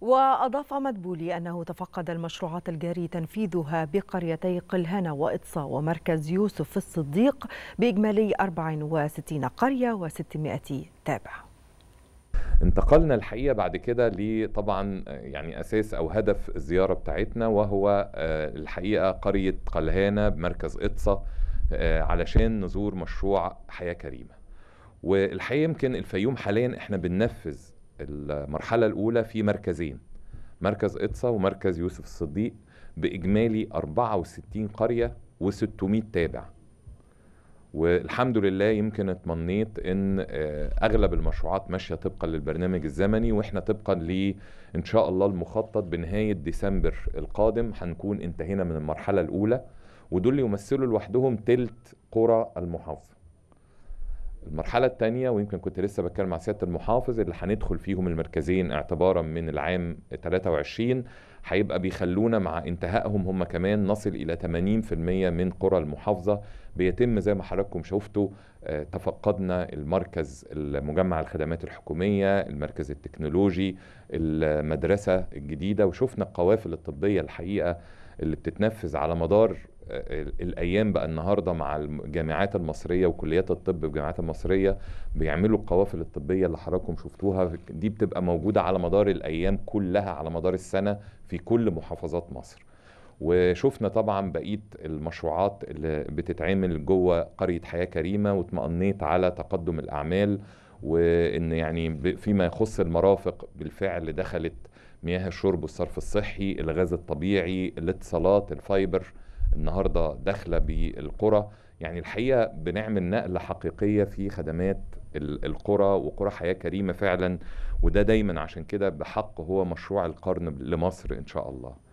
وأضاف مدبولي أنه تفقد المشروعات الجاري تنفيذها بقريتي قلهنة وإطصا ومركز يوسف الصديق بإجمالي 64 قرية و600 تابع انتقلنا الحقيقه بعد كده لطبعا يعني اساس او هدف الزياره بتاعتنا وهو آه، الحقيقه قريه قلهانه بمركز اطسا آه، علشان نزور مشروع حياه كريمه والحقيقه يمكن الفيوم حاليا احنا بننفذ المرحلة الأولى في مركزين مركز إطسا ومركز يوسف الصديق بإجمالي 64 قرية و600 تابع والحمد لله يمكن اتمنيت ان آه، اغلب المشروعات ماشيه طبقا للبرنامج الزمني واحنا طبقا ل ان شاء الله المخطط بنهايه ديسمبر القادم هنكون انتهينا من المرحله الاولى ودول يمثلوا لوحدهم تلت قرى المحافظه المرحلة الثانية ويمكن كنت لسه بتكلم مع سيادة المحافظ اللي هندخل فيهم المركزين اعتبارا من العام 23 هيبقى بيخلونا مع انتهائهم هم كمان نصل إلى 80% من قرى المحافظة بيتم زي ما حضراتكم شفتوا آه، تفقدنا المركز المجمع الخدمات الحكومية المركز التكنولوجي المدرسة الجديدة وشفنا القوافل الطبية الحقيقة اللي بتتنفذ على مدار الايام بقى النهارده مع الجامعات المصريه وكليات الطب الجامعات المصريه بيعملوا القوافل الطبيه اللي حضراتكم شفتوها دي بتبقى موجوده على مدار الايام كلها على مدار السنه في كل محافظات مصر وشفنا طبعا بقيه المشروعات اللي بتتعمل جوه قريه حياه كريمه واطمأنيت على تقدم الاعمال وان يعني فيما يخص المرافق بالفعل دخلت مياه الشرب والصرف الصحي الغاز الطبيعي الاتصالات الفايبر النهارده داخله بالقرى يعني الحقيقه بنعمل نقله حقيقيه في خدمات القرى وقرى حياه كريمه فعلا وده دايما عشان كده بحق هو مشروع القرن لمصر ان شاء الله